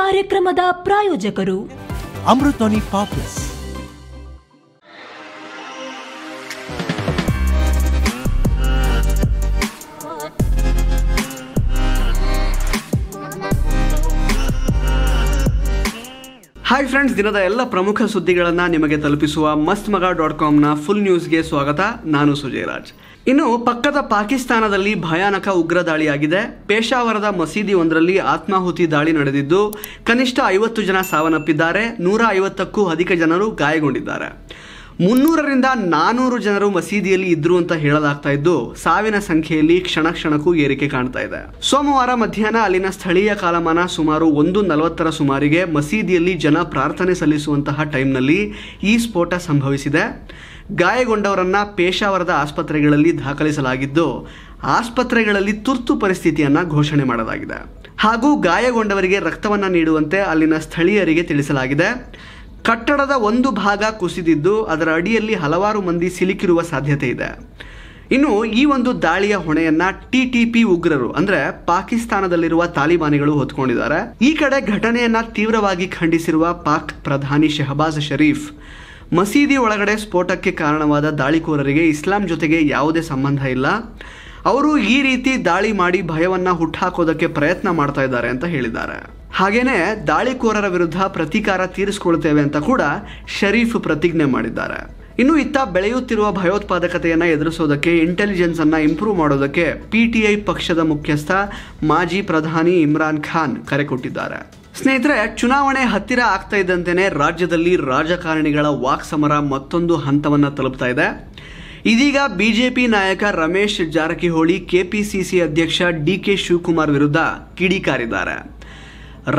ಕಾರ್ಯಕ್ರಮದ ಪ್ರಾಯೋಜಕರು ಅಮೃತನಿ ಪಾಪ್ಲಸ್ hi friends ದಿನದ ಎಲ್ಲ ಪ್ರಮುಖ ಸುದ್ದಿಗಳನ್ನು ನಿಮಗೆ ತಲುಪಿಸುವ ಮಸ್ತ್ ಮಗ ಡಾಟ್ ಕಾಮ್ನ ಫುಲ್ ನ್ಯೂಸ್ಗೆ ಸ್ವಾಗತ ನಾನು ರಾಜ್ ಇನ್ನು ಪಕ್ಕದ ಪಾಕಿಸ್ತಾನದಲ್ಲಿ ಭಯಾನಕ ಉಗ್ರ ದಾಳಿಯಾಗಿದೆ ಪೇಶಾವರದ ಮಸೀದಿಯೊಂದರಲ್ಲಿ ಆತ್ಮಾಹುತಿ ದಾಳಿ ನಡೆದಿದ್ದು ಕನಿಷ್ಠ ಐವತ್ತು ಜನ ಸಾವನ್ನಪ್ಪಿದ್ದಾರೆ ನೂರ ಐವತ್ತಕ್ಕೂ ಅಧಿಕ ಜನರು ಗಾಯಗೊಂಡಿದ್ದಾರೆ ಮುನ್ನೂರರಿಂದ ನಾನೂರು ಜನರು ಮಸೀದಿಯಲ್ಲಿ ಇದ್ರು ಅಂತ ಹೇಳಲಾಗ್ತಾ ಇದ್ದು ಸಾವಿನ ಸಂಖ್ಯೆಯಲ್ಲಿ ಕ್ಷಣ ಕ್ಷಣಕ್ಕೂ ಏರಿಕೆ ಕಾಣ್ತಾ ಇದೆ ಸೋಮವಾರ ಮಧ್ಯಾಹ್ನ ಅಲ್ಲಿನ ಸ್ಥಳೀಯ ಕಾಲಮಾನ ಸುಮಾರು ಒಂದು ನಲವತ್ತರ ಸುಮಾರಿಗೆ ಮಸೀದಿಯಲ್ಲಿ ಜನ ಪ್ರಾರ್ಥನೆ ಸಲ್ಲಿಸುವಂತಹ ಟೈಮ್ನಲ್ಲಿ ಈ ಸ್ಫೋಟ ಸಂಭವಿಸಿದೆ ಗಾಯಗೊಂಡವರನ್ನ ಪೇಶಾವರದ ಆಸ್ಪತ್ರೆಗಳಲ್ಲಿ ದಾಖಲಿಸಲಾಗಿದ್ದು ಆಸ್ಪತ್ರೆಗಳಲ್ಲಿ ತುರ್ತು ಪರಿಸ್ಥಿತಿಯನ್ನು ಘೋಷಣೆ ಮಾಡಲಾಗಿದೆ ಹಾಗೂ ಗಾಯಗೊಂಡವರಿಗೆ ರಕ್ತವನ್ನು ನೀಡುವಂತೆ ಅಲ್ಲಿನ ಸ್ಥಳೀಯರಿಗೆ ತಿಳಿಸಲಾಗಿದೆ ಕಟ್ಟಡದ ಒಂದು ಭಾಗ ಕುಸಿದಿದ್ದು ಅದರ ಅಡಿಯಲ್ಲಿ ಹಲವಾರು ಮಂದಿ ಸಿಲುಕಿರುವ ಸಾಧ್ಯತೆ ಇದೆ ಇನ್ನು ಈ ಒಂದು ದಾಳಿಯ ಹೊಣೆಯನ್ನ ಟಿ ಟಿ ಪಿ ಉಗ್ರರು ಅಂದ್ರೆ ಪಾಕಿಸ್ತಾನದಲ್ಲಿರುವ ತಾಲಿಬಾನಿಗಳು ಹೊತ್ಕೊಂಡಿದ್ದಾರೆ ಈ ಕಡೆ ಘಟನೆಯನ್ನ ತೀವ್ರವಾಗಿ ಖಂಡಿಸಿರುವ ಪಾಕ್ ಪ್ರಧಾನಿ ಶೆಹಬಾಜ್ ಶರೀಫ್ ಮಸೀದಿ ಒಳಗಡೆ ಸ್ಫೋಟಕ್ಕೆ ಕಾರಣವಾದ ದಾಳಿಕೋರರಿಗೆ ಇಸ್ಲಾಂ ಜೊತೆಗೆ ಯಾವುದೇ ಸಂಬಂಧ ಇಲ್ಲ ಅವರು ಈ ರೀತಿ ದಾಳಿ ಮಾಡಿ ಭಯವನ್ನು ಹುಟ್ಟಾಕೋದಕ್ಕೆ ಪ್ರಯತ್ನ ಮಾಡ್ತಾ ಇದ್ದಾರೆ ಅಂತ ಹೇಳಿದ್ದಾರೆ ಹಾಗೇನೆ ದಾಳಿಕೋರರ ವಿರುದ್ಧ ಪ್ರತೀಕಾರ ತೀರಿಸಿಕೊಳ್ತೇವೆ ಅಂತ ಕೂಡ ಶರೀಫ್ ಪ್ರತಿಜ್ಞೆ ಮಾಡಿದ್ದಾರೆ ಇನ್ನು ಇತ್ತ ಬೆಳೆಯುತ್ತಿರುವ ಭಯೋತ್ಪಾದಕತೆಯನ್ನು ಎದುರಿಸೋದಕ್ಕೆ ಇಂಟೆಲಿಜೆನ್ಸ್ ಅನ್ನು ಇಂಪ್ರೂವ್ ಮಾಡೋದಕ್ಕೆ ಪಿ ಟಿ ಐ ಪಕ್ಷದ ಮುಖ್ಯಸ್ಥ ಮಾಜಿ ಪ್ರಧಾನಿ ಇಮ್ರಾನ್ ಖಾನ್ ಕರೆ ಕೊಟ್ಟಿದ್ದಾರೆ ಸ್ನೇಹಿತರೆ ಚುನಾವಣೆ ಹತ್ತಿರ ಆಗ್ತಾ ಇದ್ದಂತೆಯೇ ರಾಜ್ಯದಲ್ಲಿ ರಾಜಕಾರಣಿಗಳ ವಾಕ್ ಸಮರ ಮತ್ತೊಂದು ಹಂತವನ್ನ ತಲುಪ್ತಾ ಇದೆ ಇದೀಗ ಬಿಜೆಪಿ ನಾಯಕ ರಮೇಶ್ ಜಾರಕಿಹೊಳಿ ಕೆಪಿಸಿಸಿ ಅಧ್ಯಕ್ಷ ಡಿ ಕೆ ಶಿವಕುಮಾರ್ ವಿರುದ್ಧ ಕಿಡಿಕಾರಿದ್ದಾರೆ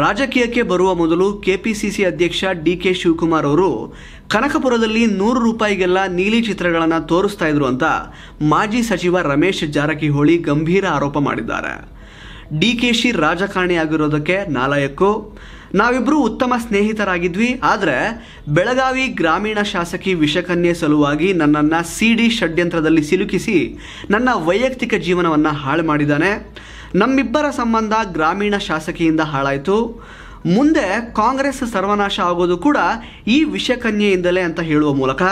ರಾಜಕೀಯಕ್ಕೆ ಬರುವ ಮೊದಲು ಕೆಪಿಸಿಸಿ ಅಧ್ಯಕ್ಷ ಡಿ ಕೆ ಶಿವಕುಮಾರ್ ಅವರು ಕನಕಪುರದಲ್ಲಿ ನೂರು ರೂಪಾಯಿಗೆಲ್ಲ ನೀಲಿ ಚಿತ್ರಗಳನ್ನು ತೋರಿಸ್ತಾ ಇದ್ರು ಅಂತ ಮಾಜಿ ಸಚಿವ ರಮೇಶ್ ಜಾರಕಿಹೊಳಿ ಗಂಭೀರ ಆರೋಪ ಮಾಡಿದ್ದಾರೆ ಡಿ ಕೆ ಶಿ ರಾಜಕಾರಣಿ ಆಗಿರೋದಕ್ಕೆ ನಾಲಯಕ್ಕು ನಾವಿಬ್ಬರು ಉತ್ತಮ ಸ್ನೇಹಿತರಾಗಿದ್ವಿ ಆದರೆ ಬೆಳಗಾವಿ ಗ್ರಾಮೀಣ ಶಾಸಕಿ ವಿಷಕನ್ಯೆ ಸಲುವಾಗಿ ನನ್ನನ್ನು ಸಿ ಡಿ ಷಡ್ಯಂತ್ರದಲ್ಲಿ ಸಿಲುಕಿಸಿ ನನ್ನ ವೈಯಕ್ತಿಕ ಜೀವನವನ್ನು ಹಾಳು ಮಾಡಿದ್ದಾನೆ ನಮ್ಮಿಬ್ಬರ ಸಂಬಂಧ ಗ್ರಾಮೀಣ ಶಾಸಕಿಯಿಂದ ಹಾಳಾಯಿತು ಮುಂದೆ ಕಾಂಗ್ರೆಸ್ ಸರ್ವನಾಶ ಆಗೋದು ಕೂಡ ಈ ವಿಷಕನ್ಯೆಯಿಂದಲೇ ಅಂತ ಹೇಳುವ ಮೂಲಕ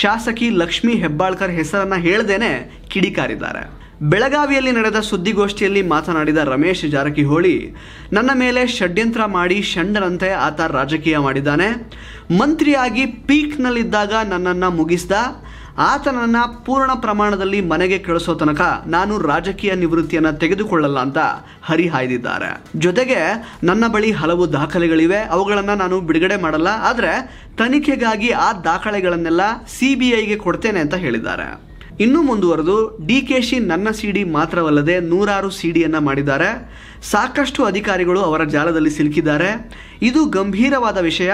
ಶಾಸಕಿ ಲಕ್ಷ್ಮೀ ಹೆಬ್ಬಾಳ್ಕರ್ ಹೆಸರನ್ನು ಹೇಳ್ದೇನೆ ಕಿಡಿಕಾರಿದ್ದಾರೆ ಬೆಳಗಾವಿಯಲ್ಲಿ ನಡೆದ ಸುದ್ದಿಗೋಷ್ಠಿಯಲ್ಲಿ ಮಾತನಾಡಿದ ರಮೇಶ್ ಜಾರಕಿಹೊಳಿ ನನ್ನ ಮೇಲೆ ಷಡ್ಯಂತ್ರ ಮಾಡಿ ಷಂಡನಂತೆ ಆತ ರಾಜಕೀಯ ಮಾಡಿದ್ದಾನೆ ಮಂತ್ರಿಯಾಗಿ ಪೀಕ್ನಲ್ಲಿದ್ದಾಗ ನನ್ನನ್ನು ಮುಗಿಸ್ದ ಆತನನ್ನ ಪೂರ್ಣ ಪ್ರಮಾಣದಲ್ಲಿ ಮನೆಗೆ ಕಳಿಸೋ ತನಕ ನಾನು ರಾಜಕೀಯ ನಿವೃತ್ತಿಯನ್ನು ತೆಗೆದುಕೊಳ್ಳಲ್ಲ ಅಂತ ಹರಿಹಾಯ್ದಿದ್ದಾರೆ ಜೊತೆಗೆ ನನ್ನ ಬಳಿ ಹಲವು ದಾಖಲೆಗಳಿವೆ ಅವುಗಳನ್ನು ನಾನು ಬಿಡುಗಡೆ ಮಾಡಲ್ಲ ಆದರೆ ತನಿಖೆಗಾಗಿ ಆ ದಾಖಲೆಗಳನ್ನೆಲ್ಲ ಸಿ ಬಿ ಐಗೆ ಕೊಡ್ತೇನೆ ಅಂತ ಹೇಳಿದ್ದಾರೆ ಇನ್ನೂ ಮುಂದುವರೆದು ಡಿ ಕೆ ಶಿ ನನ್ನ ಸಿ ಡಿ ಮಾತ್ರವಲ್ಲದೆ ನೂರಾರು ಸಿ ಡಿಯನ್ನು ಮಾಡಿದ್ದಾರೆ ಸಾಕಷ್ಟು ಅಧಿಕಾರಿಗಳು ಅವರ ಜಾಲದಲ್ಲಿ ಸಿಲುಕಿದ್ದಾರೆ ಇದು ಗಂಭೀರವಾದ ವಿಷಯ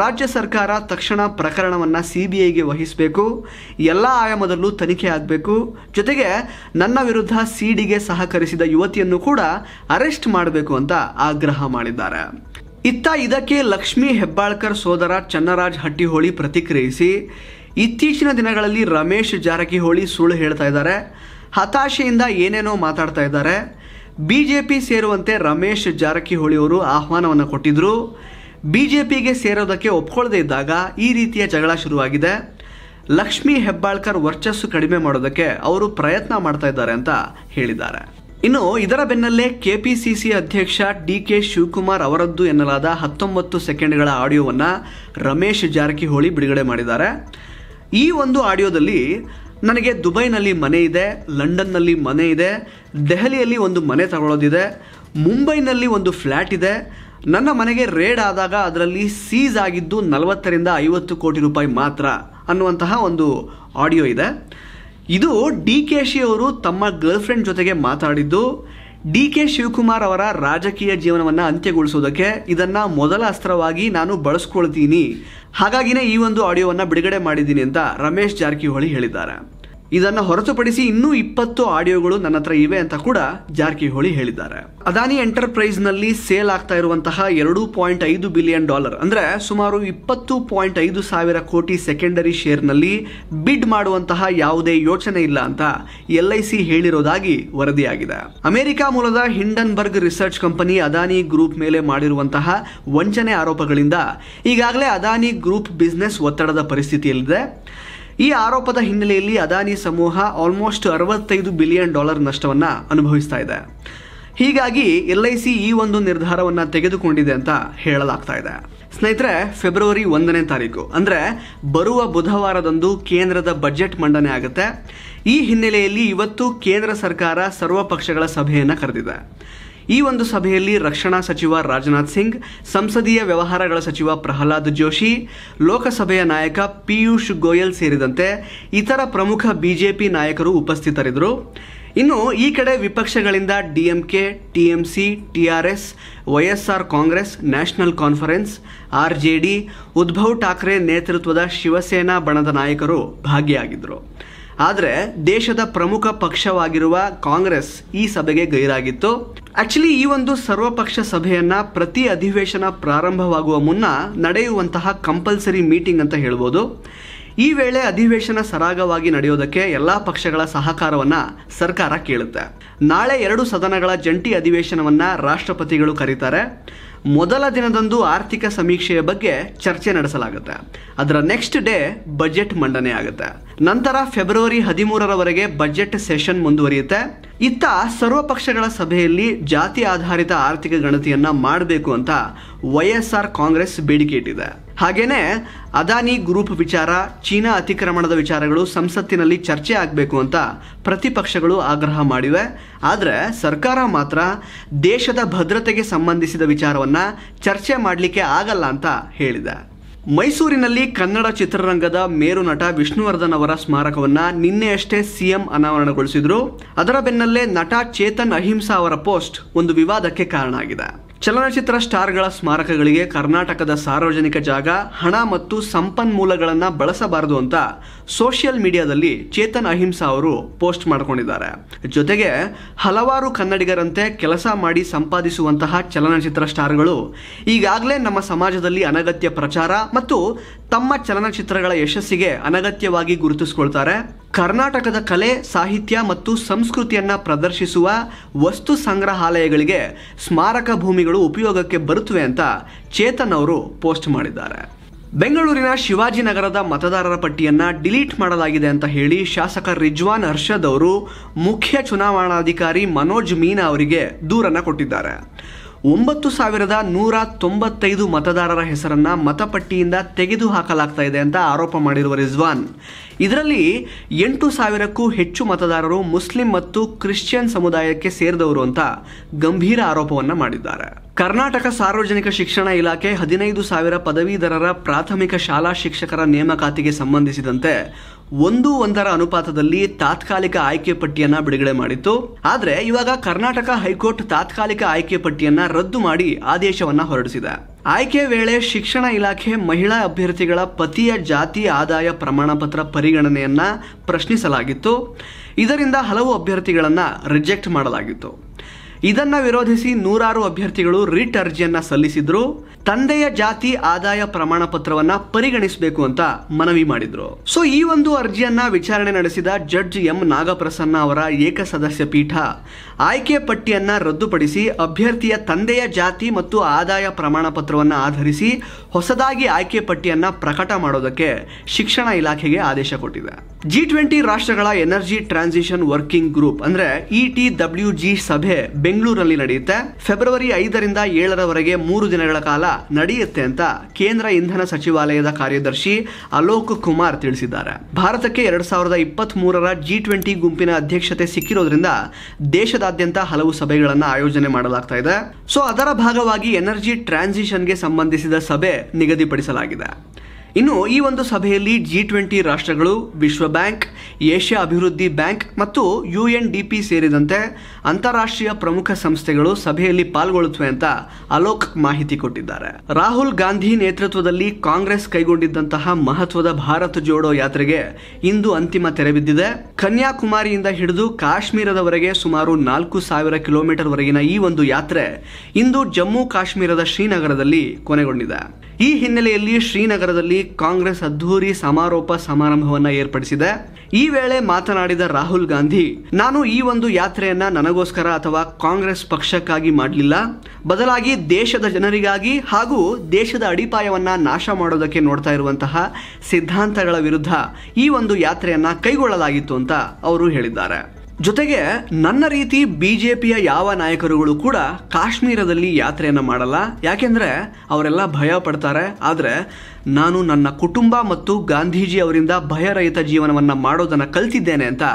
ರಾಜ್ಯ ಸರ್ಕಾರ ತಕ್ಷಣ ಪ್ರಕರಣವನ್ನು ಸಿ ಬಿ ಐಗೆ ವಹಿಸಬೇಕು ಎಲ್ಲ ಆಯಾಮದಲ್ಲೂ ತನಿಖೆ ಆಗಬೇಕು ಜೊತೆಗೆ ನನ್ನ ವಿರುದ್ಧ ಸಿ ಡಿಗೆ ಸಹಕರಿಸಿದ ಯುವತಿಯನ್ನು ಕೂಡ ಅರೆಸ್ಟ್ ಮಾಡಬೇಕು ಅಂತ ಆಗ್ರಹ ಮಾಡಿದ್ದಾರೆ ಇತ್ತ ಇದಕ್ಕೆ ಲಕ್ಷ್ಮೀ ಹೆಬ್ಬಾಳ್ಕರ್ ಸೋದರ ಚನ್ನರಾಜ್ ಹಟ್ಟಿಹೋಳಿ ಪ್ರತಿಕ್ರಿಯಿಸಿ ಇತ್ತೀಚಿನ ದಿನಗಳಲ್ಲಿ ರಮೇಶ್ ಜಾರಕಿಹೊಳಿ ಸುಳ್ಳು ಹೇಳ್ತಾ ಇದ್ದಾರೆ ಹತಾಶೆಯಿಂದ ಏನೇನೋ ಮಾತಾಡ್ತಾ ಇದ್ದಾರೆ ಬಿ ಜೆ ಪಿ ಸೇರುವಂತೆ ರಮೇಶ್ ಜಾರಕಿಹೊಳಿ ಅವರು ಆಹ್ವಾನವನ್ನು ಕೊಟ್ಟಿದ್ದರು ಬಿ ಜೆ ಪಿಗೆ ಸೇರೋದಕ್ಕೆ ಒಪ್ಕೊಳ್ಳದೇ ಇದ್ದಾಗ ಈ ರೀತಿಯ ಜಗಳ ಶುರುವಾಗಿದೆ ಲಕ್ಷ್ಮಿ ಹೆಬ್ಬಾಳ್ಕರ್ ವರ್ಚಸ್ಸು ಕಡಿಮೆ ಮಾಡೋದಕ್ಕೆ ಅವರು ಪ್ರಯತ್ನ ಮಾಡ್ತಾ ಇದ್ದಾರೆ ಅಂತ ಹೇಳಿದ್ದಾರೆ ಇನ್ನು ಇದರ ಬೆನ್ನಲ್ಲೇ ಕೆಪಿಸಿಸಿ ಅಧ್ಯಕ್ಷ ಡಿ ಕೆ ಶಿವಕುಮಾರ್ ಅವರದ್ದು ಎನ್ನಲಾದ ಹತ್ತೊಂಬತ್ತು ಸೆಕೆಂಡ್ಗಳ ಆಡಿಯೋವನ್ನು ರಮೇಶ್ ಜಾರಕಿಹೊಳಿ ಬಿಡುಗಡೆ ಮಾಡಿದ್ದಾರೆ ಈ ಒಂದು ಆಡಿಯೋದಲ್ಲಿ ನನಗೆ ದುಬೈನಲ್ಲಿ ಮನೆ ಇದೆ ಲಂಡನ್ನಲ್ಲಿ ಮನೆ ಇದೆ ದೆಹಲಿಯಲ್ಲಿ ಒಂದು ಮನೆ ತಗೊಳ್ಳೋದಿದೆ ಮುಂಬೈನಲ್ಲಿ ಒಂದು ಫ್ಲ್ಯಾಟ್ ಇದೆ ನನ್ನ ಮನೆಗೆ ರೇಡ್ ಆದಾಗ ಅದರಲ್ಲಿ ಸೀಸ್ ಆಗಿದ್ದು ನಲವತ್ತರಿಂದ ಐವತ್ತು ಕೋಟಿ ರೂಪಾಯಿ ಮಾತ್ರ ಅನ್ನುವಂತಹ ಒಂದು ಆಡಿಯೋ ಇದೆ ಇದು ಡಿ ಕೆ ಶಿ ಅವರು ತಮ್ಮ ಗರ್ಲ್ಫ್ರೆಂಡ್ ಜೊತೆಗೆ ಮಾತಾಡಿದ್ದು ಡಿ ಕೆ ಶಿವಕುಮಾರ್ ಅವರ ರಾಜಕೀಯ ಜೀವನವನ್ನು ಅಂತ್ಯಗೊಳಿಸೋದಕ್ಕೆ ಇದನ್ನು ಮೊದಲ ಅಸ್ತ್ರವಾಗಿ ನಾನು ಬಳಸ್ಕೊಳ್ತೀನಿ ಹಾಗಾಗಿನೇ ಈ ಒಂದು ಆಡಿಯೋವನ್ನು ಬಿಡುಗಡೆ ಮಾಡಿದ್ದೀನಿ ಅಂತ ರಮೇಶ್ ಜಾರಕಿಹೊಳಿ ಹೇಳಿದ್ದಾರೆ ಇದನ್ನು ಹೊರತುಪಡಿಸಿ ಇನ್ನೂ ಇಪ್ಪತ್ತು ಆಡಿಯೋಗಳು ನನ್ನ ಹತ್ರ ಇವೆ ಅಂತ ಕೂಡ ಜಾರಕಿಹೊಳಿ ಹೇಳಿದ್ದಾರೆ ಅದಾನಿ ಎಂಟರ್ಪ್ರೈಸ್ ನಲ್ಲಿ ಸೇಲ್ ಆಗ್ತಾ ಇರುವಂತಹ ಎರಡು ಪಾಯಿಂಟ್ ಐದು ಬಿಲಿಯನ್ ಡಾಲರ್ ಅಂದ್ರೆ ಸುಮಾರು ಇಪ್ಪತ್ತು ಪಾಯಿಂಟ್ ಐದು ಸಾವಿರ ಕೋಟಿ ಸೆಕೆಂಡರಿ ಶೇರ್ ನಲ್ಲಿ ಬಿಡ್ ಮಾಡುವಂತಹ ಯಾವುದೇ ಯೋಚನೆ ಇಲ್ಲ ಅಂತ ಎಲ್ ಐ ಸಿ ಹೇಳಿರೋದಾಗಿ ವರದಿಯಾಗಿದೆ ಅಮೆರಿಕ ಮೂಲದ Hindenburg research company Adani group ಮೇಲೆ ಮಾಡಿರುವಂತಹ ವಂಚನೆ ಆರೋಪಗಳಿಂದ ಈಗಾಗಲೇ ಅದಾನಿ ಗ್ರೂಪ್ ಬಿಸ್ನೆಸ್ ಒತ್ತಡದ ಪರಿಸ್ಥಿತಿಯಲ್ಲಿದೆ ಈ ಆರೋಪದ ಹಿನ್ನೆಲೆಯಲ್ಲಿ ಅದಾನಿ ಸಮೂಹ ಆಲ್ಮೋಸ್ಟ್ ಅರವತ್ತೈದು ಬಿಲಿಯನ್ ಡಾಲರ್ ನಷ್ಟವನ್ನು ಅನುಭವಿಸ್ತಾ ಇದೆ ಹೀಗಾಗಿ ಎಲ್ ಐ ಸಿ ಈ ಒಂದು ನಿರ್ಧಾರವನ್ನು ತೆಗೆದುಕೊಂಡಿದೆ ಅಂತ ಹೇಳಲಾಗ್ತಾ ಇದೆ ಸ್ನೇಹಿತರೆ ಫೆಬ್ರವರಿ ಒಂದನೇ ತಾರೀಕು ಅಂದರೆ ಬರುವ ಬುಧವಾರದಂದು ಕೇಂದ್ರದ ಬಜೆಟ್ ಮಂಡನೆ ಆಗುತ್ತೆ ಈ ಹಿನ್ನೆಲೆಯಲ್ಲಿ ಇವತ್ತು ಕೇಂದ್ರ ಸರ್ಕಾರ ಸರ್ವಪಕ್ಷಗಳ ಸಭೆಯನ್ನು ಕರೆದಿದೆ ಈ ಒಂದು ಸಭೆಯಲ್ಲಿ ರಕ್ಷಣಾ ಸಚಿವ ರಾಜನಾಥ್ ಸಿಂಗ್ ಸಂಸದೀಯ ವ್ಯವಹಾರಗಳ ಸಚಿವ ಪ್ರಹ್ಲಾದ್ ಜೋಶಿ ಲೋಕಸಭೆಯ ನಾಯಕ ಪಿಯೂಷ್ ಗೋಯಲ್ ಸೇರಿದಂತೆ ಇತರ ಪ್ರಮುಖ ಬಿಜೆಪಿ ನಾಯಕರು ಉಪಸ್ಥಿತರಿದ್ದರು ಇನ್ನು ಈ ಕಡೆ ವಿಪಕ್ಷಗಳಿಂದ ಡಿಎಂಕೆ ಟಿಎಂಸಿ ಟಿಆರ್ಎಸ್ ವೈಎಸ್ಆರ್ ಕಾಂಗ್ರೆಸ್ ನ್ಯಾಷನಲ್ ಕಾನ್ಫರೆನ್ಸ್ ಆರ್ಜೆಡಿ ಉದ್ಭವ್ ಠಾಕ್ರೆ ನೇತೃತ್ವದ ಶಿವಸೇನಾ ಬಣದ ನಾಯಕರು ಭಾಗಿಯಾಗಿದ್ದರು ಆದರೆ ದೇಶದ ಪ್ರಮುಖ ಪಕ್ಷವಾಗಿರುವ ಕಾಂಗ್ರೆಸ್ ಈ ಸಭೆಗೆ ಗೈರಾಗಿತ್ತು ಆಕ್ಚುಲಿ ಈ ಒಂದು ಸರ್ವಪಕ್ಷ ಸಭೆಯನ್ನ ಪ್ರತಿ ಅಧಿವೇಶನ ಪ್ರಾರಂಭವಾಗುವ ಮುನ್ನ ನಡೆಯುವಂತಹ ಕಂಪಲ್ಸರಿ ಮೀಟಿಂಗ್ ಅಂತ ಹೇಳ್ಬೋದು ಈ ವೇಳೆ ಅಧಿವೇಶನ ಸರಾಗವಾಗಿ ನಡೆಯೋದಕ್ಕೆ ಎಲ್ಲ ಪಕ್ಷಗಳ ಸಹಕಾರವನ್ನ ಸರ್ಕಾರ ಕೇಳುತ್ತೆ ನಾಳೆ ಎರಡು ಸದನಗಳ ಜಂಟಿ ಅಧಿವೇಶನವನ್ನ ರಾಷ್ಟ್ರಪತಿಗಳು ಕರೀತಾರೆ ಮೊದಲ ದಿನದಂದು ಆರ್ಥಿಕ ಸಮೀಕ್ಷೆಯ ಬಗ್ಗೆ ಚರ್ಚೆ ನಡೆಸಲಾಗುತ್ತೆ ಅದರ ನೆಕ್ಸ್ಟ್ ಡೇ ಬಜೆಟ್ ಮಂಡನೆ ಆಗುತ್ತೆ ನಂತರ ಫೆಬ್ರವರಿ ಹದಿಮೂರರವರೆಗೆ ಬಜೆಟ್ ಸೆಷನ್ ಮುಂದುವರಿಯುತ್ತೆ ಇತ್ತ ಸರ್ವಪಕ್ಷಗಳ ಸಭೆಯಲ್ಲಿ ಜಾತಿ ಆಧಾರಿತ ಆರ್ಥಿಕ ಗಣತಿಯನ್ನ ಮಾಡಬೇಕು ಅಂತ ವೈಎಸ್ಆರ್ ಆರ್ ಕಾಂಗ್ರೆಸ್ ಬೇಡಿಕೆ ಇಟ್ಟಿದೆ ಹಾಗೇನೆ ಅದಾನಿ ಗ್ರೂಪ್ ವಿಚಾರ ಚೀನಾ ಅತಿಕ್ರಮಣದ ವಿಚಾರಗಳು ಸಂಸತ್ತಿನಲ್ಲಿ ಚರ್ಚೆ ಆಗಬೇಕು ಅಂತ ಪ್ರತಿಪಕ್ಷಗಳು ಆಗ್ರಹ ಮಾಡಿವೆ ಆದರೆ ಸರ್ಕಾರ ಮಾತ್ರ ದೇಶದ ಭದ್ರತೆಗೆ ಸಂಬಂಧಿಸಿದ ವಿಚಾರವನ್ನು ಚರ್ಚೆ ಮಾಡಲಿಕ್ಕೆ ಆಗಲ್ಲ ಅಂತ ಹೇಳಿದೆ ಮೈಸೂರಿನಲ್ಲಿ ಕನ್ನಡ ಚಿತ್ರರಂಗದ ಮೇರು ನಟ ವಿಷ್ಣುವರ್ಧನ್ ಅವರ ಸ್ಮಾರಕವನ್ನು ನಿನ್ನೆಯಷ್ಟೇ ಸಿಎಂ ಅನಾವರಣಗೊಳಿಸಿದ್ರು ಅದರ ಬೆನ್ನಲ್ಲೇ ನಟ ಚೇತನ್ ಅಹಿಂಸಾ ಅವರ ಪೋಸ್ಟ್ ಒಂದು ವಿವಾದಕ್ಕೆ ಕಾರಣ ಆಗಿದೆ ಚಲನಚಿತ್ರ ಸ್ಟಾರ್ಗಳ ಸ್ಮಾರಕಗಳಿಗೆ ಕರ್ನಾಟಕದ ಸಾರ್ವಜನಿಕ ಜಾಗ ಹಣ ಮತ್ತು ಸಂಪನ್ಮೂಲಗಳನ್ನು ಬಳಸಬಾರದು ಅಂತ ಸೋಷಿಯಲ್ ಮೀಡಿಯಾದಲ್ಲಿ ಚೇತನ್ ಅಹಿಂಸಾ ಅವರು ಪೋಸ್ಟ್ ಮಾಡಿಕೊಂಡಿದ್ದಾರೆ ಜೊತೆಗೆ ಹಲವಾರು ಕನ್ನಡಿಗರಂತೆ ಕೆಲಸ ಮಾಡಿ ಸಂಪಾದಿಸುವಂತಹ ಚಲನಚಿತ್ರ ಸ್ಟಾರ್ಗಳು ಈಗಾಗಲೇ ನಮ್ಮ ಸಮಾಜದಲ್ಲಿ ಅನಗತ್ಯ ಪ್ರಚಾರ ಮತ್ತು ತಮ್ಮ ಚಲನಚಿತ್ರಗಳ ಯಶಸ್ಸಿಗೆ ಅನಗತ್ಯವಾಗಿ ಗುರುತಿಸ್ಕೊಳ್ತಾರೆ ಕರ್ನಾಟಕದ ಕಲೆ ಸಾಹಿತ್ಯ ಮತ್ತು ಸಂಸ್ಕೃತಿಯನ್ನು ಪ್ರದರ್ಶಿಸುವ ವಸ್ತು ಸಂಗ್ರಹಾಲಯಗಳಿಗೆ ಸ್ಮಾರಕ ಭೂಮಿಗಳು ಉಪಯೋಗಕ್ಕೆ ಬರುತ್ತವೆ ಅಂತ ಚೇತನ್ ಅವರು ಪೋಸ್ಟ್ ಮಾಡಿದ್ದಾರೆ ಬೆಂಗಳೂರಿನ ಶಿವಾಜಿನಗರದ ಮತದಾರರ ಪಟ್ಟಿಯನ್ನು ಡಿಲೀಟ್ ಮಾಡಲಾಗಿದೆ ಅಂತ ಹೇಳಿ ಶಾಸಕ ರಿಜ್ವಾನ್ ಹರ್ಷದ್ ಅವರು ಮುಖ್ಯ ಚುನಾವಣಾಧಿಕಾರಿ ಮನೋಜ್ ಮೀನಾ ಅವರಿಗೆ ದೂರನ್ನು ಕೊಟ್ಟಿದ್ದಾರೆ ಒಂಬತ್ತು ಸಾವಿರದ ನೂರ ತೊಂಬತ್ತೈದು ಮತದಾರರ ಹೆಸರನ್ನು ಮತಪಟ್ಟಿಯಿಂದ ತೆಗೆದು ಹಾಕಲಾಗ್ತಾ ಇದೆ ಅಂತ ಆರೋಪ ಮಾಡಿರುವ ರಿಜ್ವಾನ್ ಇದರಲ್ಲಿ ಎಂಟು ಸಾವಿರಕ್ಕೂ ಹೆಚ್ಚು ಮತದಾರರು ಮುಸ್ಲಿಂ ಮತ್ತು ಕ್ರಿಶ್ಚಿಯನ್ ಸಮುದಾಯಕ್ಕೆ ಸೇರಿದವರು ಅಂತ ಗಂಭೀರ ಆರೋಪವನ್ನು ಮಾಡಿದ್ದಾರೆ ಕರ್ನಾಟಕ ಸಾರ್ವಜನಿಕ ಶಿಕ್ಷಣ ಇಲಾಖೆ ಹದಿನೈದು ಸಾವಿರ ಪದವೀಧರರ ಪ್ರಾಥಮಿಕ ಶಾಲಾ ಶಿಕ್ಷಕರ ನೇಮಕಾತಿಗೆ ಸಂಬಂಧಿಸಿದಂತೆ ಒಂದು ಒಂದರ ಅನುಪಾತದಲ್ಲಿ ತಾತ್ಕಾಲಿಕ ಆಯ್ಕೆ ಪಟ್ಟಿಯನ್ನ ಬಿಡುಗಡೆ ಮಾಡಿತ್ತು ಆದರೆ ಇವಾಗ ಕರ್ನಾಟಕ ಹೈಕೋರ್ಟ್ ತಾತ್ಕಾಲಿಕ ಆಯ್ಕೆ ಪಟ್ಟಿಯನ್ನ ರದ್ದು ಮಾಡಿ ಆದೇಶವನ್ನ ಹೊರಡಿಸಿದೆ ಆಯ್ಕೆ ವೇಳೆ ಶಿಕ್ಷಣ ಇಲಾಖೆ ಮಹಿಳಾ ಅಭ್ಯರ್ಥಿಗಳ ಪತಿಯ ಜಾತಿ ಆದಾಯ ಪ್ರಮಾಣ ಪತ್ರ ಪರಿಗಣನೆಯನ್ನ ಪ್ರಶ್ನಿಸಲಾಗಿತ್ತು ಇದರಿಂದ ಹಲವು ಅಭ್ಯರ್ಥಿಗಳನ್ನು ರಿಜೆಕ್ಟ್ ಮಾಡಲಾಗಿತ್ತು ಇದನ್ನ ವಿರೋಧಿಸಿ ನೂರಾರು ಅಭ್ಯರ್ಥಿಗಳು ರಿಟ್ ಅರ್ಜಿಯನ್ನ ಸಲ್ಲಿಸಿದ್ರು ತಂದೆಯ ಜಾತಿ ಆದಾಯ ಪ್ರಮಾಣ ಪತ್ರವನ್ನ ಪರಿಗಣಿಸಬೇಕು ಅಂತ ಮನವಿ ಮಾಡಿದ್ರು ಸೊ ಈ ಒಂದು ಅರ್ಜಿಯನ್ನ ವಿಚಾರಣೆ ನಡೆಸಿದ ಜಡ್ಜ್ ಎಂ ನಾಗಪ್ರಸನ್ನ ಅವರ ಏಕಸದಸ್ಯ ಪೀಠ ಆಯ್ಕೆ ಪಟ್ಟಿಯನ್ನ ರದ್ದುಪಡಿಸಿ ಅಭ್ಯರ್ಥಿಯ ತಂದೆಯ ಜಾತಿ ಮತ್ತು ಆದಾಯ ಪ್ರಮಾಣ ಪತ್ರವನ್ನು ಆಧರಿಸಿ ಹೊಸದಾಗಿ ಆಯ್ಕೆ ಪಟ್ಟಿಯನ್ನ ಪ್ರಕಟ ಮಾಡೋದಕ್ಕೆ ಶಿಕ್ಷಣ ಇಲಾಖೆಗೆ ಆದೇಶ ಕೊಟ್ಟಿದೆ ಜಿ ಟ್ವೆಂಟಿ ರಾಷ್ಟ್ರಗಳ ಎನರ್ಜಿ ಟ್ರಾನ್ಸಿಷನ್ ವರ್ಕಿಂಗ್ ಗ್ರೂಪ್ ಅಂದ್ರೆ ಇಟಿ ಡಬ್ಲ್ಯೂ ಜಿ ಸಭೆ ಬೆಂಗಳೂರಲ್ಲಿ ನಡೆಯುತ್ತೆ ಫೆಬ್ರವರಿ ಐದರಿಂದ ಏಳರವರೆಗೆ ಮೂರು ದಿನಗಳ ಕಾಲ ನಡೆಯುತ್ತೆ ಅಂತ ಕೇಂದ್ರ ಇಂಧನ ಸಚಿವಾಲಯದ ಕಾರ್ಯದರ್ಶಿ ಅಲೋಕ್ ಕುಮಾರ್ ತಿಳಿಸಿದ್ದಾರೆ ಭಾರತಕ್ಕೆ ಎರಡ್ ಸಾವಿರದ ಇಪ್ಪತ್ತ್ ಮೂರರ ಜಿ ಟ್ವೆಂಟಿ ಗುಂಪಿನ ಅಧ್ಯಕ್ಷತೆ ಸಿಕ್ಕಿರೋದ್ರಿಂದ ದೇಶದಾದ್ಯಂತ ಹಲವು ಸಭೆಗಳನ್ನು ಆಯೋಜನೆ ಮಾಡಲಾಗ್ತಾ ಇದೆ ಸೊ ಅದರ ಭಾಗವಾಗಿ ಎನರ್ಜಿ ಟ್ರಾನ್ಸಿಷನ್ಗೆ ಸಂಬಂಧಿಸಿದ ಸಭೆ ನಿಗದಿಪಡಿಸಲಾಗಿದೆ ಇನ್ನು ಈ ಒಂದು ಸಭೆಯಲ್ಲಿ ಜಿ ಟ್ವೆಂಟಿ ರಾಷ್ಟ್ರಗಳು ವಿಶ್ವ ಬ್ಯಾಂಕ್ ಏಷ್ಯಾ ಅಭಿವೃದ್ಧಿ ಬ್ಯಾಂಕ್ ಮತ್ತು ಯು ಎನ್ ಡಿ ಪಿ ಸೇರಿದಂತೆ ಅಂತಾರಾಷ್ಟ್ರೀಯ ಪ್ರಮುಖ ಸಂಸ್ಥೆಗಳು ಸಭೆಯಲ್ಲಿ ಪಾಲ್ಗೊಳ್ಳುತ್ತವೆ ಅಂತ ಅಲೋಕ್ ಮಾಹಿತಿ ಕೊಟ್ಟಿದ್ದಾರೆ ರಾಹುಲ್ ಗಾಂಧಿ ನೇತೃತ್ವದಲ್ಲಿ ಕಾಂಗ್ರೆಸ್ ಕೈಗೊಂಡಿದ್ದಂತಹ ಮಹತ್ವದ ಭಾರತ ಜೋಡೋ ಯಾತ್ರೆಗೆ ಇಂದು ಅಂತಿಮ ತೆರೆಬಿದ್ದಿದೆ ಕನ್ಯಾಕುಮಾರಿಯಿಂದ ಹಿಡಿದು ಕಾಶ್ಮೀರದವರೆಗೆ ಸುಮಾರು ನಾಲ್ಕು ಸಾವಿರ ವರೆಗಿನ ಈ ಒಂದು ಯಾತ್ರೆ ಇಂದು ಜಮ್ಮು ಕಾಶ್ಮೀರದ ಶ್ರೀನಗರದಲ್ಲಿ ಕೊನೆಗೊಂಡಿದೆ ಈ ಹಿನ್ನೆಲೆಯಲ್ಲಿ ಶ್ರೀನಗರದಲ್ಲಿ ಕಾಂಗ್ರೆಸ್ ಅದ್ಧೂರಿ ಸಮಾರೋಪ ಸಮಾರಂಭವನ್ನ ಏರ್ಪಡಿಸಿದೆ ಈ ವೇಳೆ ಮಾತನಾಡಿದ ರಾಹುಲ್ ಗಾಂಧಿ ನಾನು ಈ ಒಂದು ಯಾತ್ರೆಯನ್ನ ನನಗೋಸ್ಕರ ಅಥವಾ ಕಾಂಗ್ರೆಸ್ ಪಕ್ಷಕ್ಕಾಗಿ ಮಾಡಲಿಲ್ಲ ಬದಲಾಗಿ ದೇಶದ ಜನರಿಗಾಗಿ ಹಾಗೂ ದೇಶದ ಅಡಿಪಾಯವನ್ನ ನಾಶ ಮಾಡೋದಕ್ಕೆ ನೋಡ್ತಾ ಇರುವಂತಹ ಸಿದ್ಧಾಂತಗಳ ವಿರುದ್ಧ ಈ ಒಂದು ಯಾತ್ರೆಯನ್ನ ಕೈಗೊಳ್ಳಲಾಗಿತ್ತು ಅಂತ ಅಂತ ಅವರು ಹೇಳಿದ್ದಾರೆ ಜೊತೆಗೆ ನನ್ನ ರೀತಿ ಬಿಜೆಪಿಯ ಯಾವ ನಾಯಕರುಗಳು ಕೂಡ ಕಾಶ್ಮೀರದಲ್ಲಿ ಯಾತ್ರೆಯನ್ನು ಮಾಡಲ್ಲ ಯಾಕೆಂದರೆ ಅವರೆಲ್ಲ ಭಯ ಪಡ್ತಾರೆ ಆದರೆ ನಾನು ನನ್ನ ಕುಟುಂಬ ಮತ್ತು ಗಾಂಧೀಜಿ ಅವರಿಂದ ಭಯರಹಿತ ಜೀವನವನ್ನು ಮಾಡೋದನ್ನು ಕಲ್ತಿದ್ದೇನೆ ಅಂತ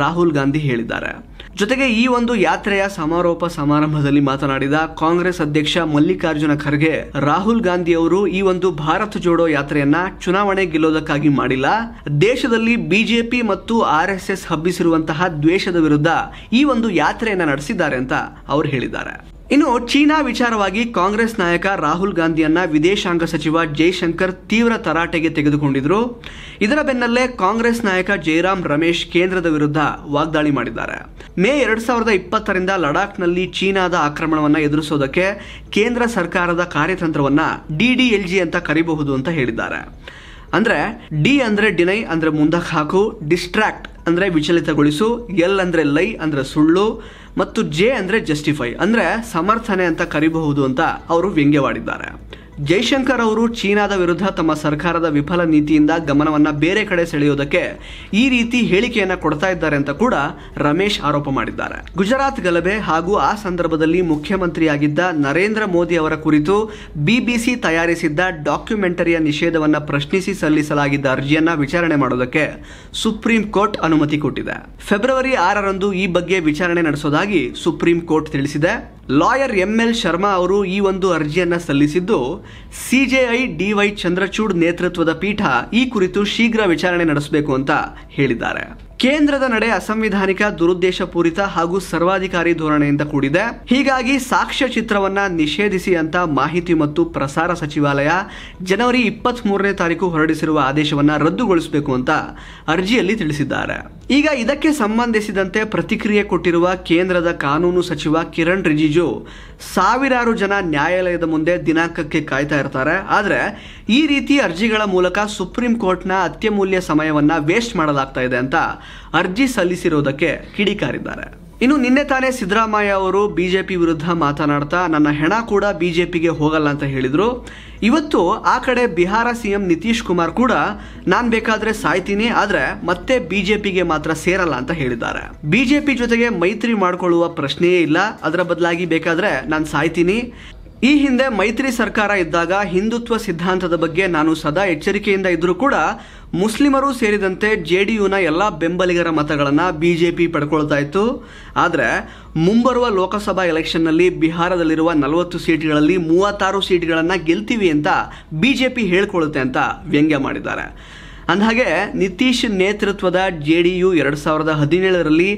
ರಾಹುಲ್ ಗಾಂಧಿ ಹೇಳಿದ್ದಾರೆ ಜೊತೆಗೆ ಈ ಒಂದು ಯಾತ್ರೆಯ ಸಮಾರೋಪ ಸಮಾರಂಭದಲ್ಲಿ ಮಾತನಾಡಿದ ಕಾಂಗ್ರೆಸ್ ಅಧ್ಯಕ್ಷ ಮಲ್ಲಿಕಾರ್ಜುನ ಖರ್ಗೆ ರಾಹುಲ್ ಗಾಂಧಿ ಅವರು ಈ ಒಂದು ಭಾರತ್ ಜೋಡೋ ಯಾತ್ರೆಯನ್ನ ಚುನಾವಣೆ ಗೆಲ್ಲೋದಕ್ಕಾಗಿ ಮಾಡಿಲ್ಲ ದೇಶದಲ್ಲಿ ಬಿಜೆಪಿ ಮತ್ತು ಆರ್ ಎಸ್ ಎಸ್ ಹಬ್ಬಿಸಿರುವಂತಹ ದ್ವೇಷದ ವಿರುದ್ಧ ಈ ಒಂದು ಯಾತ್ರೆಯನ್ನ ನಡೆಸಿದ್ದಾರೆ ಅಂತ ಅವರು ಹೇಳಿದ್ದಾರೆ ಇನ್ನು ಚೀನಾ ವಿಚಾರವಾಗಿ ಕಾಂಗ್ರೆಸ್ ನಾಯಕ ರಾಹುಲ್ ಗಾಂಧಿಯನ್ನ ವಿದೇಶಾಂಗ ಸಚಿವ ಜೈಶಂಕರ್ ತೀವ್ರ ತರಾಟೆಗೆ ತೆಗೆದುಕೊಂಡಿದ್ರು ಇದರ ಬೆನ್ನಲ್ಲೇ ಕಾಂಗ್ರೆಸ್ ನಾಯಕ ಜಯರಾಮ್ ರಮೇಶ್ ಕೇಂದ್ರದ ವಿರುದ್ಧ ವಾಗ್ದಾಳಿ ಮಾಡಿದ್ದಾರೆ ಮೇ ಎರಡ್ ಸಾವಿರದ ಇಪ್ಪತ್ತರಿಂದ ಲಡಾಖ್ನಲ್ಲಿ ಚೀನಾದ ಆಕ್ರಮಣವನ್ನು ಎದುರಿಸೋದಕ್ಕೆ ಕೇಂದ್ರ ಸರ್ಕಾರದ ಕಾರ್ಯತಂತ್ರವನ್ನ ಡಿಡಿಎಲ್ಜಿ ಅಂತ ಕರೀಬಹುದು ಅಂತ ಹೇಳಿದ್ದಾರೆ ಅಂದ್ರೆ ಡಿ ಅಂದ್ರೆ ಡಿನೈ ಅಂದ್ರೆ ಮುಂದಕ್ಕೆ ಹಾಕು ಡಿಸ್ಟ್ರಾಕ್ಟ್ ಅಂದ್ರೆ ವಿಚಲಿತಗೊಳಿಸು ಎಲ್ ಅಂದ್ರೆ ಲೈ ಅಂದ್ರೆ ಸುಳ್ಳು ಮತ್ತು ಜೆ ಅಂದ್ರೆ ಜಸ್ಟಿಫೈ ಅಂದ್ರೆ ಸಮರ್ಥನೆ ಅಂತ ಕರಿಬಹುದು ಅಂತ ಅವರು ವ್ಯಂಗ್ಯವಾಡಿದ್ದಾರೆ ಜೈಶಂಕರ್ ಅವರು ಚೀನಾದ ವಿರುದ್ಧ ತಮ್ಮ ಸರ್ಕಾರದ ವಿಫಲ ನೀತಿಯಿಂದ ಗಮನವನ್ನು ಬೇರೆ ಕಡೆ ಸೆಳೆಯುವುದಕ್ಕೆ ಈ ರೀತಿ ಹೇಳಿಕೆಯನ್ನು ಕೊಡ್ತಾ ಇದ್ದಾರೆ ಅಂತ ಕೂಡ ರಮೇಶ್ ಆರೋಪ ಮಾಡಿದ್ದಾರೆ ಗುಜರಾತ್ ಗಲಭೆ ಹಾಗೂ ಆ ಸಂದರ್ಭದಲ್ಲಿ ಮುಖ್ಯಮಂತ್ರಿಯಾಗಿದ್ದ ನರೇಂದ್ರ ಮೋದಿ ಅವರ ಕುರಿತು ಬಿಬಿಸಿ ತಯಾರಿಸಿದ್ದ ಡಾಕ್ಯುಮೆಂಟರಿಯ ನಿಷೇಧವನ್ನು ಪ್ರಶ್ನಿಸಿ ಸಲ್ಲಿಸಲಾಗಿದ್ದ ಅರ್ಜಿಯನ್ನು ವಿಚಾರಣೆ ಮಾಡುವುದಕ್ಕೆ ಸುಪ್ರೀಂ ಕೋರ್ಟ್ ಅನುಮತಿ ಕೊಟ್ಟಿದೆ ಫೆಬ್ರವರಿ ಆರರಂದು ಈ ಬಗ್ಗೆ ವಿಚಾರಣೆ ನಡೆಸೋದಾಗಿ ಸುಪ್ರೀಂ ಕೋರ್ಟ್ ತಿಳಿಸಿದೆ ಲಾಯರ್ ಎಂ ಎಲ್ ಶರ್ಮಾ ಅವರು ಈ ಒಂದು ಅರ್ಜಿಯನ್ನು ಸಲ್ಲಿಸಿದ್ದು ಸಿಜೆಐ ಡಿವೈ ಚಂದ್ರಚೂಡ್ ನೇತೃತ್ವದ ಪೀಠ ಈ ಕುರಿತು ಶೀಘ್ರ ವಿಚಾರಣೆ ನಡೆಸಬೇಕು ಅಂತ ಹೇಳಿದ್ದಾರೆ ಕೇಂದ್ರದ ನಡೆ ಅಸಂವಿಧಾನಿಕ ದುರುದ್ದೇಶಪೂರಿತ ಹಾಗೂ ಸರ್ವಾಧಿಕಾರಿ ಧೋರಣೆಯಿಂದ ಕೂಡಿದೆ ಹೀಗಾಗಿ ಸಾಕ್ಷ್ಯ ಚಿತ್ರವನ್ನ ನಿಷೇಧಿಸಿ ಅಂತ ಮಾಹಿತಿ ಮತ್ತು ಪ್ರಸಾರ ಸಚಿವಾಲಯ ಜನವರಿ ಇಪ್ಪತ್ತ್ ಮೂರನೇ ತಾರೀಕು ಹೊರಡಿಸಿರುವ ಆದೇಶವನ್ನ ರದ್ದುಗೊಳಿಸಬೇಕು ಅಂತ ಅರ್ಜಿಯಲ್ಲಿ ತಿಳಿಸಿದ್ದಾರೆ ಈಗ ಇದಕ್ಕೆ ಸಂಬಂಧಿಸಿದಂತೆ ಪ್ರತಿಕ್ರಿಯೆ ಕೊಟ್ಟಿರುವ ಕೇಂದ್ರದ ಕಾನೂನು ಸಚಿವ ಕಿರಣ್ ರಿಜಿಜು ಸಾವಿರಾರು ಜನ ನ್ಯಾಯಾಲಯದ ಮುಂದೆ ದಿನಾಂಕಕ್ಕೆ ಕಾಯ್ತಾ ಇರ್ತಾರೆ ಆದರೆ ಈ ರೀತಿ ಅರ್ಜಿಗಳ ಮೂಲಕ ಸುಪ್ರೀಂ ಕೋರ್ಟ್ನ ಅತ್ಯಮೂಲ್ಯ ಸಮಯವನ್ನು ವೇಸ್ಟ್ ಮಾಡಲಾಗ್ತಾ ಇದೆ ಅಂತ ಅರ್ಜಿ ಸಲ್ಲಿಸಿರುವುದಕ್ಕೆ ಕಿಡಿಕಾರಿದ್ದಾರೆ ಇನ್ನು ನಿನ್ನೆ ತಾನೇ ಸಿದ್ದರಾಮಯ್ಯ ಅವರು ಬಿಜೆಪಿ ವಿರುದ್ಧ ಮಾತನಾಡ್ತಾ ನನ್ನ ಹೆಣ ಕೂಡ ಬಿಜೆಪಿಗೆ ಹೋಗಲ್ಲ ಅಂತ ಹೇಳಿದರು ಇವತ್ತು ಆ ಕಡೆ ಬಿಹಾರ ಸಿಎಂ ನಿತೀಶ್ ಕುಮಾರ್ ಕೂಡ ನಾನು ಬೇಕಾದ್ರೆ ಸಾಯ್ತೀನಿ ಆದರೆ ಮತ್ತೆ ಬಿಜೆಪಿಗೆ ಮಾತ್ರ ಸೇರಲ್ಲ ಅಂತ ಹೇಳಿದ್ದಾರೆ ಬಿಜೆಪಿ ಜೊತೆಗೆ ಮೈತ್ರಿ ಮಾಡಿಕೊಳ್ಳುವ ಪ್ರಶ್ನೆಯೇ ಇಲ್ಲ ಅದರ ಬದಲಾಗಿ ಬೇಕಾದ್ರೆ ನಾನು ಸಾಯ್ತೀನಿ ಈ ಹಿಂದೆ ಮೈತ್ರಿ ಸರ್ಕಾರ ಇದ್ದಾಗ ಹಿಂದುತ್ವ ಸಿದ್ಧಾಂತದ ಬಗ್ಗೆ ನಾನು ಸದಾ ಎಚ್ಚರಿಕೆಯಿಂದ ಇದ್ದರೂ ಕೂಡ ಮುಸ್ಲಿಮರು ಸೇರಿದಂತೆ ಜೆ ಡಿ ಯುನ ಎಲ್ಲ ಬೆಂಬಲಿಗರ ಮತಗಳನ್ನು ಬಿ ಜೆ ಪಿ ಪಡ್ಕೊಳ್ತಾ ಇತ್ತು ಆದರೆ ಮುಂಬರುವ ಲೋಕಸಭಾ ಎಲೆಕ್ಷನ್ನಲ್ಲಿ ಬಿಹಾರದಲ್ಲಿರುವ ನಲವತ್ತು ಸೀಟ್ಗಳಲ್ಲಿ ಮೂವತ್ತಾರು ಸೀಟ್ಗಳನ್ನು ಗೆಲ್ತೀವಿ ಅಂತ ಬಿ ಜೆ ಪಿ ಹೇಳ್ಕೊಳ್ಳುತ್ತೆ ಅಂತ ವ್ಯಂಗ್ಯ ಮಾಡಿದ್ದಾರೆ ಅಂದಹಾಗೆ ನಿತೀಶ್ ನೇತೃತ್ವದ ಜೆ ಡಿ ಯು ಎರಡು ಸಾವಿರದ ಹದಿನೇಳರಲ್ಲಿ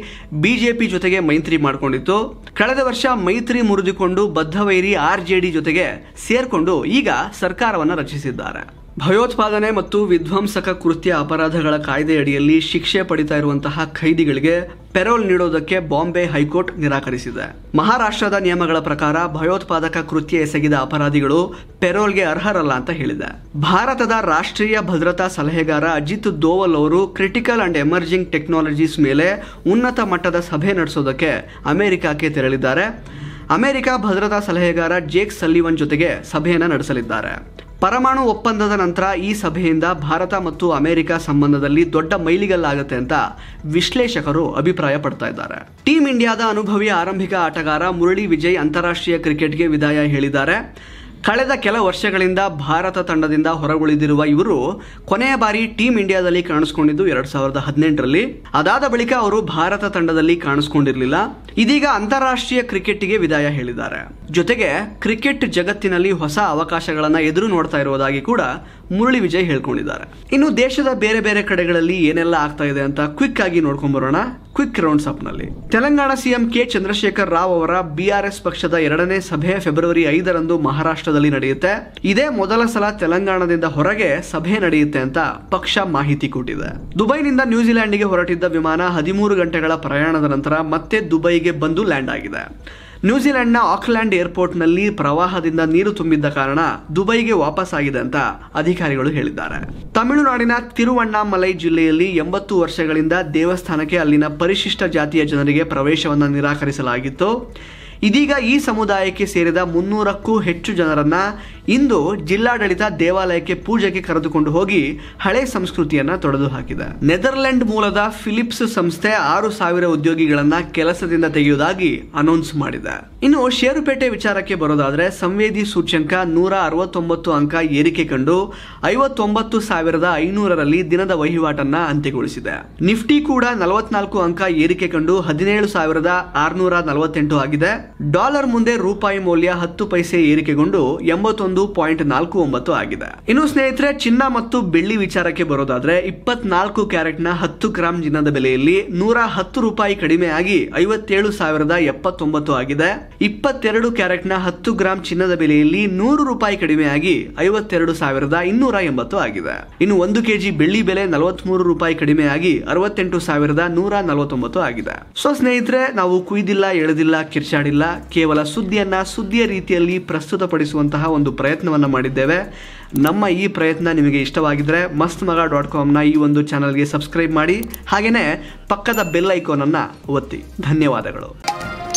ಬಿಜೆಪಿ ಜೊತೆಗೆ ಮೈತ್ರಿ ಮಾಡಿಕೊಂಡಿತ್ತು ಕಳೆದ ವರ್ಷ ಮೈತ್ರಿ ಮುರಿದುಕೊಂಡು ಬದ್ಧವೈರಿ ಆರ್ ಜೆ ಡಿ ಜೊತೆಗೆ ಸೇರಿಕೊಂಡು ಈಗ ಸರ್ಕಾರವನ್ನು ರಚಿಸಿದ್ದಾರೆ ಭಯೋತ್ಪಾದನೆ ಮತ್ತು ವಿಧ್ವಂಸಕ ಕೃತ್ಯ ಅಪರಾಧಗಳ ಕಾಯ್ದೆಯಡಿಯಲ್ಲಿ ಶಿಕ್ಷೆ ಪಡಿತಾ ಇರುವಂತಹ ಖೈದಿಗಳಿಗೆ ಪೆರೋಲ್ ನೀಡೋದಕ್ಕೆ ಬಾಂಬೆ ಹೈಕೋರ್ಟ್ ನಿರಾಕರಿಸಿದೆ ಮಹಾರಾಷ್ಟ್ರದ ನಿಯಮಗಳ ಪ್ರಕಾರ ಭಯೋತ್ಪಾದಕ ಕೃತ್ಯ ಎಸಗಿದ ಅಪರಾಧಿಗಳು ಪೆರೋಲ್ಗೆ ಅರ್ಹರಲ್ಲ ಅಂತ ಹೇಳಿದೆ ಭಾರತದ ರಾಷ್ಟ್ರೀಯ ಭದ್ರತಾ ಸಲಹೆಗಾರ ಅಜಿತ್ ದೋವಲ್ ಅವರು ಕ್ರಿಟಿಕಲ್ ಅಂಡ್ ಎಮರ್ಜಿಂಗ್ ಟೆಕ್ನಾಲಜೀಸ್ ಮೇಲೆ ಉನ್ನತ ಮಟ್ಟದ ಸಭೆ ನಡೆಸೋದಕ್ಕೆ ಅಮೆರಿಕಕ್ಕೆ ತೆರಳಿದ್ದಾರೆ ಅಮೆರಿಕ ಭದ್ರತಾ ಸಲಹೆಗಾರ ಜೇಕ್ ಸಲ್ಲಿವನ್ ಜೊತೆಗೆ ಸಭೆಯನ್ನು ನಡೆಸಲಿದ್ದಾರೆ ಪರಮಾಣು ಒಪ್ಪಂದದ ನಂತರ ಈ ಸಭೆಯಿಂದ ಭಾರತ ಮತ್ತು ಅಮೆರಿಕ ಸಂಬಂಧದಲ್ಲಿ ದೊಡ್ಡ ಮೈಲಿಗಲ್ಲಾಗುತ್ತೆ ಅಂತ ವಿಶ್ಲೇಷಕರು ಅಭಿಪ್ರಾಯ ಪಡ್ತಾ ಇದ್ದಾರೆ ಟೀಂ ಇಂಡಿಯಾದ ಅನುಭವಿ ಆರಂಭಿಕ ಆಟಗಾರ ಮುರಳಿ ವಿಜಯ್ ಅಂತಾರಾಷ್ಟ್ರೀಯ ಕ್ರಿಕೆಟ್ಗೆ ವಿದಾಯ ಹೇಳಿದ್ದಾರೆ ಕಳೆದ ಕೆಲ ವರ್ಷಗಳಿಂದ ಭಾರತ ತಂಡದಿಂದ ಹೊರಗುಳಿದಿರುವ ಇವರು ಕೊನೆಯ ಬಾರಿ ಟೀಮ್ ಇಂಡಿಯಾದಲ್ಲಿ ಕಾಣಿಸ್ಕೊಂಡಿದ್ದು ಎರಡ್ ಸಾವಿರದ ಹದಿನೆಂಟರಲ್ಲಿ ಅದಾದ ಬಳಿಕ ಅವರು ಭಾರತ ತಂಡದಲ್ಲಿ ಕಾಣಿಸ್ಕೊಂಡಿರಲಿಲ್ಲ ಇದೀಗ ಅಂತಾರಾಷ್ಟ್ರೀಯ ಕ್ರಿಕೆಟ್ಗೆ ವಿದಾಯ ಹೇಳಿದ್ದಾರೆ ಜೊತೆಗೆ ಕ್ರಿಕೆಟ್ ಜಗತ್ತಿನಲ್ಲಿ ಹೊಸ ಅವಕಾಶಗಳನ್ನು ಎದುರು ನೋಡ್ತಾ ಇರುವುದಾಗಿ ಕೂಡ ಮುರಳಿ ವಿಜಯ್ ಹೇಳ್ಕೊಂಡಿದ್ದಾರೆ ಇನ್ನು ದೇಶದ ಬೇರೆ ಬೇರೆ ಕಡೆಗಳಲ್ಲಿ ಏನೆಲ್ಲ ಆಗ್ತಾ ಇದೆ ಅಂತ ಕ್ವಿಕ್ ಆಗಿ ನೋಡ್ಕೊಂಡ್ ಬರೋಣ ಕ್ವಿಕ್ ರೌಂಡ್ಸ್ ಅಪ್ ನಲ್ಲಿ ತೆಲಂಗಾಣ ಸಿಎಂ ಕೆ ಚಂದ್ರಶೇಖರ್ ರಾವ್ ಅವರ ಬಿಆರ್ಎಸ್ ಪಕ್ಷದ ಎರಡನೇ ಸಭೆ ಫೆಬ್ರವರಿ ಐದರಂದು ಮಹಾರಾಷ್ಟ್ರದಲ್ಲಿ ನಡೆಯುತ್ತೆ ಇದೇ ಮೊದಲ ಸಲ ತೆಲಂಗಾಣದಿಂದ ಹೊರಗೆ ಸಭೆ ನಡೆಯುತ್ತೆ ಅಂತ ಪಕ್ಷ ಮಾಹಿತಿ ಕೊಟ್ಟಿದೆ ದುಬೈನಿಂದ ಗೆ ಹೊರಟಿದ್ದ ವಿಮಾನ ಹದಿಮೂರು ಗಂಟೆಗಳ ಪ್ರಯಾಣದ ನಂತರ ಮತ್ತೆ ದುಬೈಗೆ ಬಂದು ಲ್ಯಾಂಡ್ ಆಗಿದೆ ನ್ಯೂಜಿಲೆಂಡ್ನ ಆಕ್ಲ್ಯಾಂಡ್ ಏರ್ಪೋರ್ಟ್ನಲ್ಲಿ ಪ್ರವಾಹದಿಂದ ನೀರು ತುಂಬಿದ್ದ ಕಾರಣ ದುಬೈಗೆ ವಾಪಸ್ ಆಗಿದೆ ಅಂತ ಅಧಿಕಾರಿಗಳು ಹೇಳಿದ್ದಾರೆ ತಮಿಳುನಾಡಿನ ತಿರುವಣ್ಣಾಮಲೈ ಜಿಲ್ಲೆಯಲ್ಲಿ ಎಂಬತ್ತು ವರ್ಷಗಳಿಂದ ದೇವಸ್ಥಾನಕ್ಕೆ ಅಲ್ಲಿನ ಪರಿಶಿಷ್ಟ ಜಾತಿಯ ಜನರಿಗೆ ಪ್ರವೇಶವನ್ನು ನಿರಾಕರಿಸಲಾಗಿತ್ತು ಇದೀಗ ಈ ಸಮುದಾಯಕ್ಕೆ ಸೇರಿದ ಮುನ್ನೂರಕ್ಕೂ ಹೆಚ್ಚು ಜನರನ್ನ ಇಂದು ಜಿಲ್ಲಾಡಳಿತ ದೇವಾಲಯಕ್ಕೆ ಪೂಜೆಗೆ ಕರೆದುಕೊಂಡು ಹೋಗಿ ಹಳೆ ಸಂಸ್ಕೃತಿಯನ್ನ ತೊಡೆದು ಹಾಕಿದೆ ನೆದರ್ಲೆಂಡ್ ಮೂಲದ ಫಿಲಿಪ್ಸ್ ಸಂಸ್ಥೆ ಆರು ಸಾವಿರ ಉದ್ಯೋಗಿಗಳನ್ನ ಕೆಲಸದಿಂದ ತೆಗೆಯುವುದಾಗಿ ಅನೌನ್ಸ್ ಮಾಡಿದೆ ಇನ್ನು ಷೇರುಪೇಟೆ ವಿಚಾರಕ್ಕೆ ಬರೋದಾದ್ರೆ ಸಂವೇದಿ ಸೂಚ್ಯಂಕ ನೂರ ಅರವತ್ತೊಂಬತ್ತು ಅಂಕ ಏರಿಕೆ ಕಂಡು ಐವತ್ತೊಂಬತ್ತು ಸಾವಿರದ ಐನೂರರಲ್ಲಿ ದಿನದ ವಹಿವಾಟನ್ನ ಅಂತ್ಯಗೊಳಿಸಿದೆ ನಿಫ್ಟಿ ಕೂಡ ನಲವತ್ನಾಲ್ಕು ಅಂಕ ಏರಿಕೆ ಕಂಡು ಹದಿನೇಳು ಸಾವಿರದ ನಲವತ್ತೆಂಟು ಆಗಿದೆ ಡಾಲರ್ ಮುಂದೆ ರೂಪಾಯಿ ಮೌಲ್ಯ ಹತ್ತು ಪೈಸೆ ಏರಿಕೆಗೊಂಡು ಎಂಬತ್ತೊಂದು ಒಂದು ಪಾಯಿಂಟ್ ನಾಲ್ಕು ಒಂಬತ್ತು ಆಗಿದೆ ಇನ್ನು ಸ್ನೇಹಿತರೆ ಚಿನ್ನ ಮತ್ತು ಬೆಳ್ಳಿ ವಿಚಾರಕ್ಕೆ ಬರೋದಾದ್ರೆ ಇಪ್ಪತ್ನಾಲ್ಕು ಕ್ಯಾರೆಟ್ ನ ಹತ್ತು ಗ್ರಾಂ ಚಿನ್ನದ ಬೆಲೆಯಲ್ಲಿ ನೂರ ಹತ್ತು ರೂಪಾಯಿ ಕಡಿಮೆ ಆಗಿ ಐವತ್ತೇಳು ಸಾವಿರದ ಎಪ್ಪತ್ತೊಂಬತ್ತು ಆಗಿದೆ ಇಪ್ಪತ್ತೆರಡು ಕ್ಯಾರೆಟ್ ನ ಹತ್ತು ಗ್ರಾಂ ಚಿನ್ನದ ಬೆಲೆಯಲ್ಲಿ ನೂರು ರೂಪಾಯಿ ಕಡಿಮೆ ಆಗಿ ಐವತ್ತೆರಡು ಸಾವಿರದ ಇನ್ನೂರ ಎಂಬತ್ತು ಆಗಿದೆ ಇನ್ನು ಒಂದು ಕೆಜಿ ಬೆಳ್ಳಿ ಬೆಲೆ ನಲವತ್ಮೂರು ರೂಪಾಯಿ ಕಡಿಮೆ ಆಗಿ ಅರವತ್ತೆಂಟು ಸಾವಿರದ ನೂರ ನಲವತ್ತೊಂಬತ್ತು ಆಗಿದೆ ಸೊ ಸ್ನೇಹಿತರೆ ನಾವು ಕುಯ್ದಿಲ್ಲ ಎಳೆದಿಲ್ಲ ಕಿರ್ಚಾಡಿಲ್ಲ ಕೇವಲ ಸುದ್ದಿಯನ್ನ ಸುದ್ದಿಯ ರೀತಿಯಲ್ಲಿ ಪ್ರಸ್ತುತ ಪಡಿಸುವಂತಹ ಒಂದು ಪ್ರಯತ್ನ ಪ್ರಯತ್ನವನ್ನು ಮಾಡಿದ್ದೇವೆ ನಮ್ಮ ಈ ಪ್ರಯತ್ನ ನಿಮಗೆ ಇಷ್ಟವಾಗಿದ್ದರೆ ಮಸ್ತ್ ಮಗ ಡಾಟ್ ಕಾಮ್ನ ಈ ಒಂದು ಚಾನಲ್ಗೆ ಸಬ್ಸ್ಕ್ರೈಬ್ ಮಾಡಿ ಹಾಗೆಯೇ ಪಕ್ಕದ ಬೆಲ್ ಐಕಾನನ್ನು ಒತ್ತಿ ಧನ್ಯವಾದಗಳು